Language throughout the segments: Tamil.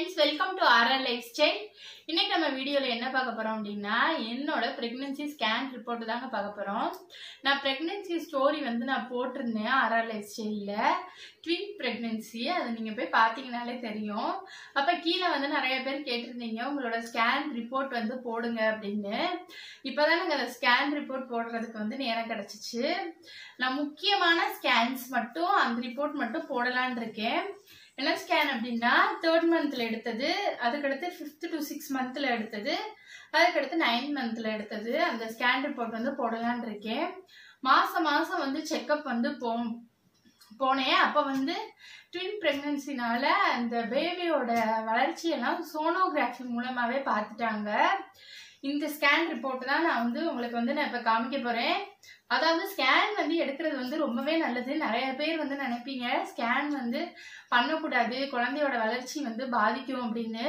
friends welcome to RR lifestyle இன்னைக்கு நம்ம வீடியோவில் என்ன பார்க்க போகிறோம் அப்படின்னா என்னோட ப்ரெக்னென்சி ஸ்கேன் ரிப்போர்ட் தாங்க பார்க்க போகிறோம் நான் ப்ரெக்னென்சி ஸ்டோரி வந்து நான் போட்டிருந்தேன் ஆர்ஆர் லைஃப் ஸ்டைலில் ட்வின் ப்ரெக்னென்சி அதை நீங்கள் போய் பார்த்தீங்கனாலே தெரியும் அப்போ கீழே வந்து நிறைய பேர் கேட்டிருந்தீங்க உங்களோட ஸ்கேன் ரிப்போர்ட் வந்து போடுங்க அப்படின்னு இப்போ தான் நாங்கள் அந்த ஸ்கேன் ரிப்போர்ட் போடுறதுக்கு வந்து நேரம் கிடச்சிச்சு நான் முக்கியமான ஸ்கேன்ஸ் மட்டும் அந்த ரிப்போர்ட் மட்டும் போடலான் இருக்கேன் என்ன ஸ்கேன் அப்படின்னா தேர்ட் மந்த்தில் எடுத்தது அதுக்கடுத்து ஃபிஃப்த் டு சிக்ஸ் மந்த்தில் எடுத்தது அதுக்கடுத்து நைன்த் மந்த்தில் எடுத்தது அந்த ஸ்கேன் ரிப்போர்ட் வந்து போடலான் இருக்கேன் மாதம் மாதம் வந்து செக்கப் வந்து போ போனேன் அப்போ வந்து ட்வின் ப்ரெக்னன்சினால அந்த பேபியோட வளர்ச்சியெல்லாம் சோனோகிராஃபி மூலமாகவே பார்த்துட்டாங்க இந்த ஸ்கேன் ரிப்போர்ட் தான் நான் வந்து உங்களுக்கு வந்து நான் இப்போ காமிக்க போகிறேன் அதாவது ஸ்கேன் வந்து எடுக்கிறது வந்து ரொம்பவே நல்லது நிறைய பேர் வந்து நினைப்பீங்க ஸ்கேன் வந்து பண்ணக்கூடாது குழந்தையோட வளர்ச்சி வந்து பாதிக்கும் அப்படின்னு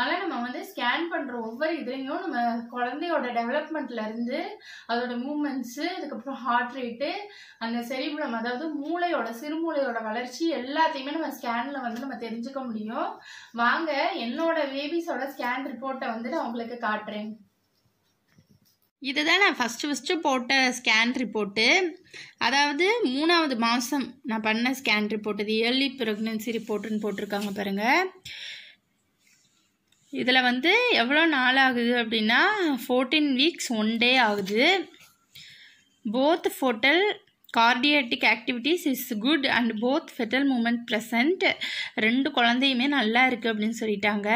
ஆனால் நம்ம வந்து ஸ்கேன் பண்ணுற ஒவ்வொரு இதுலேயும் நம்ம குழந்தையோட டெவலப்மெண்ட்லேருந்து அதோட மூமெண்ட்ஸு அதுக்கப்புறம் ஹார்ட் ரேட்டு அந்த செரிபுலம் அதாவது மூளையோட சிறுமூளையோட வளர்ச்சி எல்லாத்தையுமே நம்ம ஸ்கேனில் வந்து நம்ம தெரிஞ்சுக்க முடியும் வாங்க என்னோட பேபிஸோட ஸ்கேன் ரிப்போர்ட்டை வந்து நான் உங்களுக்கு காட்டுறேன் இதுதான் நான் ஃபஸ்ட்டு ஃபஸ்ட்டு போட்ட ஸ்கேன் ரிப்போர்ட்டு அதாவது மூணாவது மாதம் நான் பண்ண ஸ்கேன் ரிப்போர்ட் இது இயர்லி ப்ரெக்னென்சி ரிப்போர்ட்டுன்னு போட்டிருக்காங்க பாருங்கள் இதில் வந்து எவ்வளோ நாள் ஆகுது அப்படின்னா ஃபோர்டீன் வீக்ஸ் ஒன் டே ஆகுது both foetal cardiac activities is good and both foetal movement present ரெண்டு குழந்தையுமே நல்லா இருக்குது அப்படின்னு சொல்லிட்டாங்க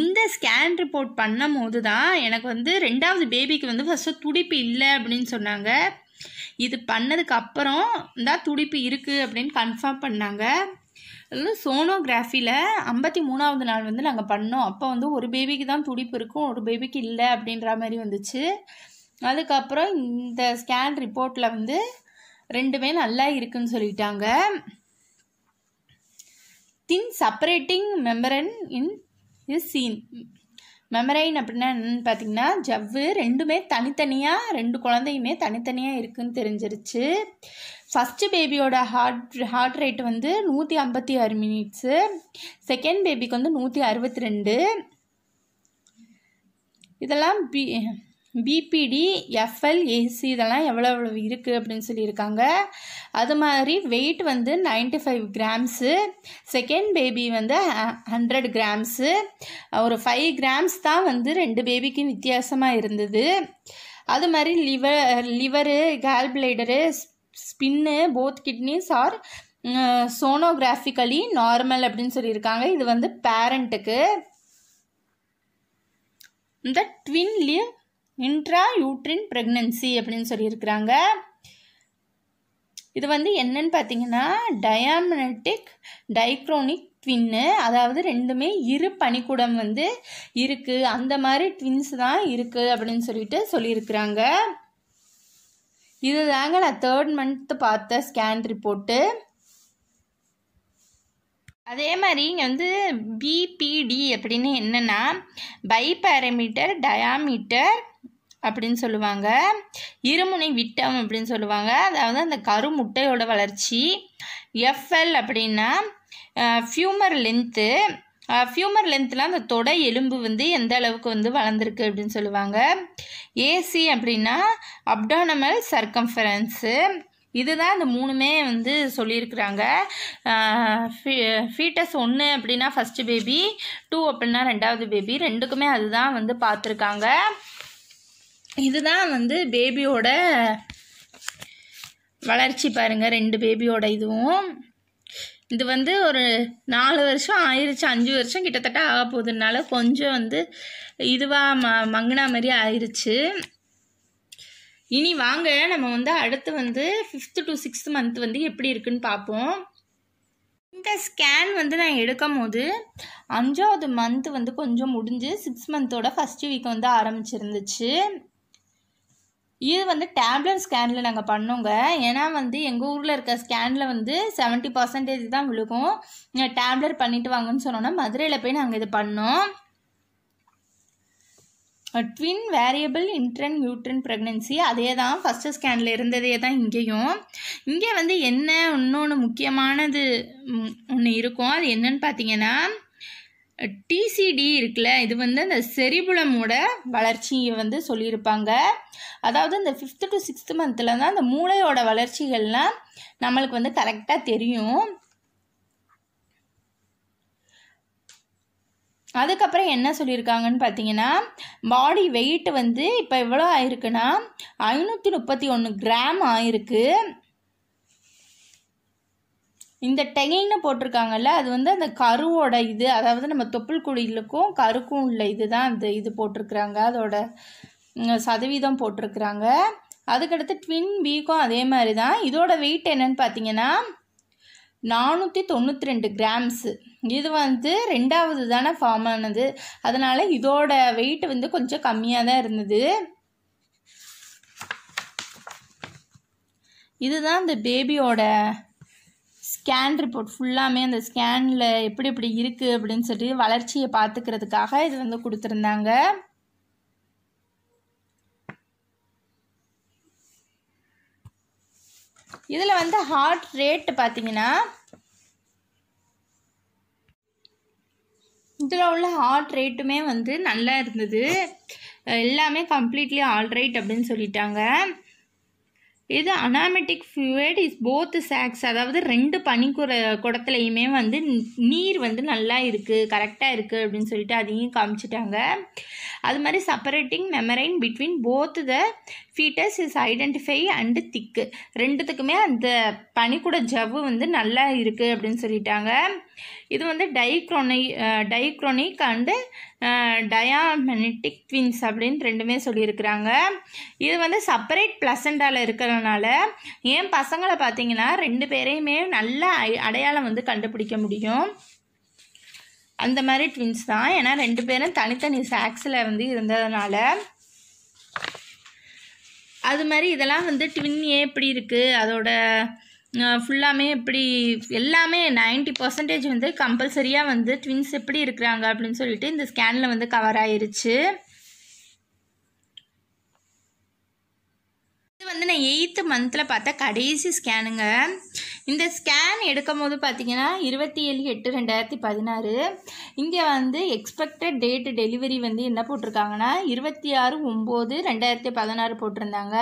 இந்த ஸ்கேன் ரிப்போர்ட் பண்ணும் போது தான் எனக்கு வந்து ரெண்டாவது பேபிக்கு வந்து ஃபஸ்ட்டு துடிப்பு இல்லை அப்படின்னு சொன்னாங்க இது பண்ணதுக்கு அப்புறம் தான் துடிப்பு இருக்குது அப்படின்னு கன்ஃபார்ம் பண்ணாங்க சோனோகிராஃபியில் ஐம்பத்தி மூணாவது நாள் வந்து நாங்கள் பண்ணோம் அப்போ வந்து ஒரு பேபிக்கு தான் துடிப்பு இருக்கும் ஒரு பேபிக்கு இல்லை அப்படின்ற மாதிரி வந்துச்சு அதுக்கப்புறம் இந்த ஸ்கேன் ரிப்போர்ட்டில் வந்து ரெண்டுமே நல்லா இருக்குன்னு சொல்லிட்டாங்க thin separating membrane in is seen membrane அப்படின்னா என்னென்னு பார்த்தீங்கன்னா ஜவ்வு ரெண்டுமே தனித்தனியாக ரெண்டு குழந்தையுமே தனித்தனியாக இருக்குதுன்னு தெரிஞ்சிருச்சு ஃபஸ்ட்டு பேபியோட ஹார்ட் ஹார்ட் ரேட் வந்து நூற்றி ஐம்பத்தி ஆறு மினிட்ஸு செகண்ட் பேபிக்கு வந்து நூற்றி அறுபத்தி ரெண்டு இதெல்லாம் பி பிபிடி எஃப்எல்ஏசி இதெல்லாம் எவ்வளோ எவ்வளோ இருக்குது அப்படின்னு சொல்லியிருக்காங்க அது மாதிரி வெயிட் வந்து ninety five grams second baby வந்து ஹண்ட்ரட் கிராம்ஸு ஒரு ஃபைவ் கிராம்ஸ் தான் வந்து ரெண்டு பேபிக்கும் வித்தியாசமாக இருந்தது அது மாதிரி liver liver gallbladder spleen both kidneys are sonographically normal அப்படின்னு சொல்லியிருக்காங்க இது வந்து பேரண்ட்டுக்கு இந்த twin live intrauterine pregnancy அப்படின்னு சொல்லியிருக்கிறாங்க இது வந்து என்னன்னு பார்த்தீங்கன்னா டயாமனட்டிக் டைக்ரோனிக் ட்வின்னு அதாவது ரெண்டுமே இரு பனிக்கூடம் வந்து இருக்குது அந்த மாதிரி ட்வின்ஸ் தான் இருக்குது அப்படின்னு சொல்லிட்டு சொல்லியிருக்கிறாங்க இது தாங்க நான் தேர்ட் மந்த்து பார்த்த ஸ்கேன் ரிப்போர்ட்டு அதே மாதிரி இங்கே வந்து பிபிடி அப்படின்னு என்னென்னா பை பேரமீட்டர் டயாமீட்டர் அப்படின்னு சொல்லுவாங்க இருமுனை விட்டம் அப்படின்னு சொல்லுவாங்க அதாவது அந்த கரு முட்டையோட வளர்ச்சி எஃப்எல் அப்படின்னா ஃபியூமர் லென்த்து ஃபியூமர் லென்த்துலாம் அந்த தொடை எலும்பு வந்து எந்த அளவுக்கு வந்து வளர்ந்துருக்கு அப்படின்னு சொல்லுவாங்க ஏசி அப்படின்னா அப்டானமல் சர்க்கம்ஃபரன்ஸு இதுதான் இந்த மூணுமே வந்து சொல்லியிருக்கிறாங்க ஃபீட்டஸ் ஒன்று அப்படின்னா ஃபஸ்ட்டு பேபி டூ அப்படின்னா ரெண்டாவது பேபி ரெண்டுக்குமே அதுதான் வந்து பார்த்துருக்காங்க இதுதான் வந்து பேபியோட வளர்ச்சி பாருங்கள் ரெண்டு பேபியோட இதுவும் இது வந்து ஒரு நாலு வருஷம் ஆயிடுச்சு அஞ்சு வருஷம் கிட்டத்தட்ட ஆக போகுதுனால கொஞ்சம் வந்து இதுவாக ம மங்கினா மாதிரி ஆயிடுச்சு இனி வாங்க நம்ம வந்து அடுத்து வந்து ஃபிஃப்த்து டு சிக்ஸ்த் மந்த் வந்து எப்படி இருக்குன்னு பார்ப்போம் இந்த ஸ்கேன் வந்து நான் எடுக்கும் போது அஞ்சாவது மந்த் வந்து கொஞ்சம் முடிஞ்சு சிக்ஸ் மந்த்தோட ஃபஸ்ட்டு வீக் வந்து ஆரம்பிச்சிருந்துச்சு இது வந்து டேப்லெட் ஸ்கேனில் நாங்கள் பண்ணோங்க ஏன்னா வந்து எங்கள் ஊரில் இருக்க ஸ்கேனில் வந்து செவன்ட்டி பர்சன்டேஜ் தான் விழுகும் டேப்லெட் பண்ணிவிட்டு வாங்கன்னு சொன்னோன்னா மதுரையில் போய் நாங்கள் இது பண்ணோம் twin variable intrauterine pregnancy அதே தான் ஃபஸ்ட்டு ஸ்கேனில் இருந்ததே தான் இங்கேயும் இங்கே வந்து என்ன இன்னொன்று முக்கியமானது ஒன்று இருக்கும் அது என்னன்னு பார்த்தீங்கன்னா டிசிடி இருக்குல்ல இது வந்து அந்த செரிபுலமோட வளர்ச்சியை வந்து சொல்லியிருப்பாங்க அதாவது இந்த ஃபிஃப்த்து டு சிக்ஸ்த்து மந்தில் தான் அந்த மூளையோட வளர்ச்சிகள்லாம் நம்மளுக்கு வந்து கரெக்டாக தெரியும் அதுக்கப்புறம் என்ன சொல்லியிருக்காங்கன்னு பார்த்தீங்கன்னா பாடி வெயிட் வந்து இப்போ எவ்வளோ ஆயிருக்குன்னா ஐநூற்றி முப்பத்தி ஒன்று கிராம் ஆயிருக்கு இந்த டெகைன்னு போட்டிருக்காங்கல்ல அது வந்து அந்த கருவோட இது அதாவது நம்ம தொப்புள் குழிலுக்கும் கருக்கும் உள்ள இது தான் அந்த இது போட்டிருக்கிறாங்க அதோட சதவீதம் போட்டிருக்கிறாங்க அதுக்கடுத்து ட்வின் பீக்கும் அதே மாதிரி தான் இதோட வெயிட் என்னன்னு பார்த்தீங்கன்னா நானூற்றி தொண்ணூற்றி ரெண்டு கிராம்ஸு இது வந்து ரெண்டாவது தானே ஃபார்ம் ஆனது அதனால் இதோட வெயிட் வந்து கொஞ்சம் கம்மியாக தான் இருந்தது இதுதான் அந்த பேபியோட ஸ்கேன் ரிப்போர்ட் ஃபுல்லாமே அந்த ஸ்கேனில் எப்படி எப்படி இருக்குது அப்படின்னு சொல்லி வளர்ச்சியை பார்த்துக்கிறதுக்காக இது வந்து கொடுத்துருந்தாங்க இதில் வந்து ஹார்ட் ரேட்டு பார்த்தீங்கன்னா இதில் உள்ள ஹார்ட் ரேட்டுமே வந்து நல்லா இருந்தது எல்லாமே கம்ப்ளீட்லி ஆல்ரைட் அப்படின்னு சொல்லிட்டாங்க இது amniotic fluid is both sacs அதாவது ரெண்டு பனிக்குற குடத்துலையுமே வந்து நீர் வந்து நல்லா இருக்குது கரெக்டாக இருக்குது அப்படின்னு சொல்லிட்டு அதையும் காமிச்சிட்டாங்க அது மாதிரி separating membrane between both the foetuses is identify and thick ரெண்டுத்துக்குமே அந்த பனிக்குட ஜவ்வு வந்து நல்லா இருக்குது அப்படின்னு சொல்லிட்டாங்க இது வந்து டைக்ரோனை டைக்ரோனிக் அண்டு டயாமெனட்டிக் ட்வின்ஸ் அப்படின்னு ரெண்டுமே சொல்லியிருக்கிறாங்க இது வந்து செப்பரேட் பிளசண்டாவில் இருக்கிறதுனால ஏன் பசங்களை பார்த்தீங்கன்னா ரெண்டு பேரையுமே நல்ல அடையாளம் வந்து கண்டுபிடிக்க முடியும் அந்த மாதிரி ட்வின்ஸ் தான் ஏன்னா ரெண்டு பேரும் தனித்தனி சாக்ஸில் வந்து இருந்ததுனால அது மாதிரி இதெல்லாம் வந்து ட்வின் ஏன் எப்படி இருக்குது அதோட ஃபுல்லாமே எப்படி எல்லாமே நைன்ட்டி பர்சன்டேஜ் வந்து கம்பல்சரியாக வந்து ட்வின்ஸ் எப்படி இருக்கிறாங்க அப்படின்னு சொல்லிட்டு இந்த ஸ்கேனில் வந்து கவர் ஆயிருச்சு வந்து நான் எயித்து மந்தில் பார்த்த கடைசி ஸ்கேனுங்க இந்த ஸ்கேன் எடுக்கும் போது பார்த்தீங்கன்னா இருபத்தி ஏழு எட்டு ரெண்டாயிரத்தி பதினாறு இங்கே வந்து எக்ஸ்பெக்டட் டேட்டு டெலிவரி வந்து என்ன போட்டிருக்காங்கன்னா இருபத்தி ஆறு ஒம்பது ரெண்டாயிரத்தி பதினாறு போட்டிருந்தாங்க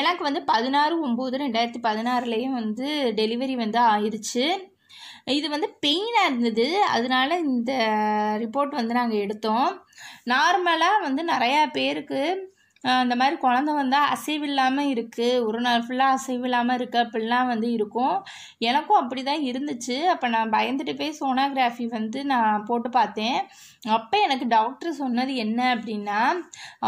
எனக்கு வந்து பதினாறு ஒம்பது ரெண்டாயிரத்தி பதினாறுலேயும் வந்து டெலிவரி வந்து ஆயிடுச்சு இது வந்து பெயினாக இருந்தது அதனால இந்த ரிப்போர்ட் வந்து நாங்கள் எடுத்தோம் நார்மலாக வந்து நிறையா பேருக்கு இந்த மாதிரி குழந்த வந்தால் அசைவில்லாமல் இருக்குது ஒரு நாள் ஃபுல்லாக அசைவில்லாமல் இருக்குது அப்படிலாம் வந்து இருக்கும் எனக்கும் அப்படி தான் இருந்துச்சு அப்போ நான் பயந்துட்டு போய் சோனோகிராஃபி வந்து நான் போட்டு பார்த்தேன் அப்போ எனக்கு டாக்டர் சொன்னது என்ன அப்படின்னா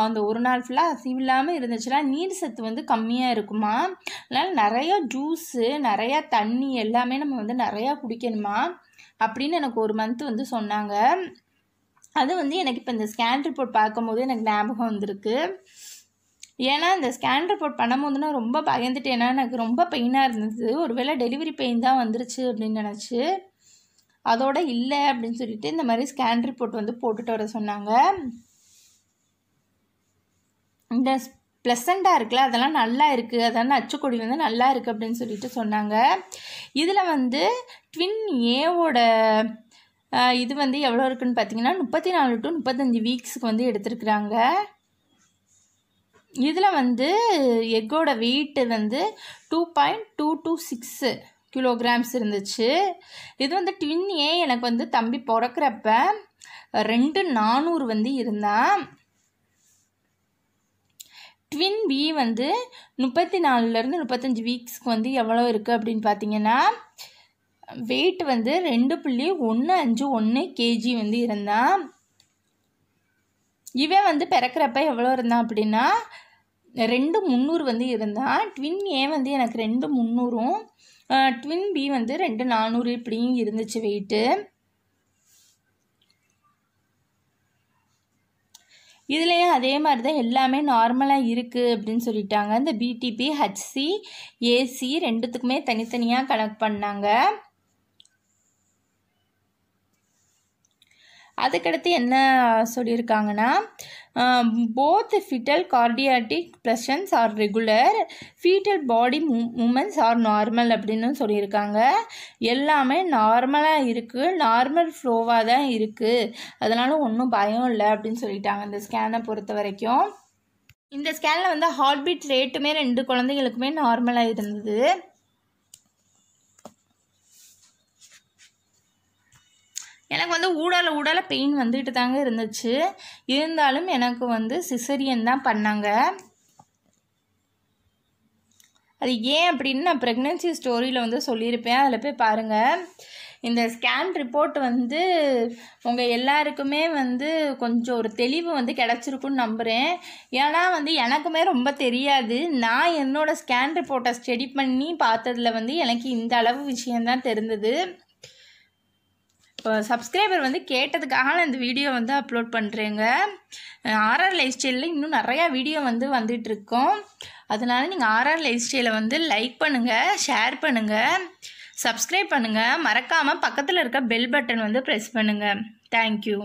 அந்த ஒரு நாள் ஃபுல்லாக அசைவில்லாமல் இருந்துச்சுன்னா நீர் சத்து வந்து கம்மியாக இருக்குமா அதனால் நிறையா ஜூஸு நிறையா தண்ணி எல்லாமே நம்ம வந்து நிறையா குடிக்கணுமா அப்படின்னு எனக்கு ஒரு மந்த் வந்து சொன்னாங்க அது வந்து எனக்கு இப்போ இந்த ஸ்கேன் ரிப்போர்ட் பார்க்கும்போது எனக்கு ஞாபகம் வந்திருக்கு ஏன்னா இந்த ஸ்கேன் ரிப்போர்ட் பண்ணும்போது நான் ரொம்ப பயந்துட்டேன்னா எனக்கு ரொம்ப பெயினாக இருந்தது ஒருவேளை டெலிவரி பெயின் தான் வந்துருச்சு அப்படின்னு நினச்சி அதோட இல்லை அப்படின்னு சொல்லிட்டு இந்த மாதிரி ஸ்கேன் ரிப்போர்ட் வந்து போட்டுட்டு வர சொன்னாங்க இந்த ப்ளசண்ட்டாக இருக்குல்ல அதெல்லாம் நல்லா இருக்குது அதெல்லாம் அச்சுக்கொடி வந்து நல்லா இருக்குது அப்படின்னு சொல்லிட்டு சொன்னாங்க இதில் வந்து ட்வின் ஏவோட இது வந்து எவ்வளோ இருக்குதுன்னு பார்த்தீங்கன்னா முப்பத்தி நாலு டு முப்பத்தஞ்சு வீக்ஸுக்கு வந்து எடுத்துருக்குறாங்க இதில் வந்து எக்கோட வெயிட்டு வந்து two point two two six kilograms இருந்துச்சு இது வந்து ட்வின் ஏ எனக்கு வந்து தம்பி பிறக்கிறப்ப ரெண்டு நானூறு வந்து இருந்தான் ட்வின் பி வந்து முப்பத்தி நாலுலேருந்து முப்பத்தஞ்சு வீக்ஸ்க்கு வந்து எவ்வளோ இருக்குது அப்படின்னு பார்த்தீங்கன்னா வெயிட் வந்து ரெண்டு புள்ளி ஒன்று அஞ்சு ஒன்று கேஜி வந்து இருந்தான் இவன் வந்து பிறக்கிறப்ப எவ்வளோ இருந்தான் அப்படின்னா ரெண்டு முந்நூறு வந்து இருந்தான் ட்வின் ஏ வந்து எனக்கு ரெண்டு முந்நூறும் ட்வின் பி வந்து ரெண்டு நானூறு இப்படியும் இருந்துச்சு வெயிட்டு இதுலேயும் அதே மாதிரி தான் எல்லாமே நார்மலாக இருக்குது அப்படின்னு சொல்லிட்டாங்க இந்த பிடிபி ஹச்சி ஏசி ரெண்டுத்துக்குமே தனித்தனியாக கனெக்ட் பண்ணாங்க அதுக்கடுத்து என்ன சொல்லியிருக்காங்கன்னா both foetal cardiac pulsations are regular foetal body mo movements R normal அப்படின்னு சொல்லியிருக்காங்க எல்லாமே நார்மலாக இருக்குது நார்மல் ஃப்ளோவாக தான் இருக்குது அதனால் ஒன்றும் பயம் இல்லை அப்படின்னு சொல்லிட்டாங்க இந்த ஸ்கேனை பொறுத்த வரைக்கும் இந்த ஸ்கேனில் வந்து ஹார்ட் பீட் ரேட்டுமே ரெண்டு குழந்தைங்களுக்குமே நார்மலாக இருந்தது எனக்கு வந்து ஊடால ஊடால பெயின் வந்துட்டு தாங்க இருந்துச்சு இருந்தாலும் எனக்கு வந்து சிசரியன் தான் பண்ணாங்க அது ஏன் அப்படின்னு நான் ப்ரெக்னென்சி ஸ்டோரியில் வந்து சொல்லியிருப்பேன் அதில் போய் பாருங்கள் இந்த ஸ்கேன் ரிப்போர்ட் வந்து உங்கள் எல்லாருக்குமே வந்து கொஞ்சம் ஒரு தெளிவு வந்து கிடச்சிருக்குன்னு நம்புகிறேன் ஏன்னா வந்து எனக்குமே ரொம்ப தெரியாது நான் என்னோடய ஸ்கேன் ரிப்போர்ட்டை ஸ்டெடி பண்ணி பார்த்ததில் வந்து எனக்கு இந்த அளவு விஷயந்தான் தெரிந்தது சப்ஸ்கிரைபர் வந்து கேட்டதுக்காக நான் இந்த வீடியோ வந்து அப்லோட் பண்ணுறேங்க ஆர்ஆர் லைஃப் ஸ்டைலில் இன்னும் நிறையா வீடியோ வந்து வந்துட்டுருக்கோம் அதனால் நீங்கள் ஆர்ஆர் லைஃப் ஸ்டைலை வந்து லைக் பண்ணுங்கள் ஷேர் பண்ணுங்கள் சப்ஸ்கிரைப் பண்ணுங்கள் மறக்காமல் பக்கத்தில் இருக்க பெல் பட்டன் வந்து ப்ரெஸ் பண்ணுங்கள் தேங்க்யூ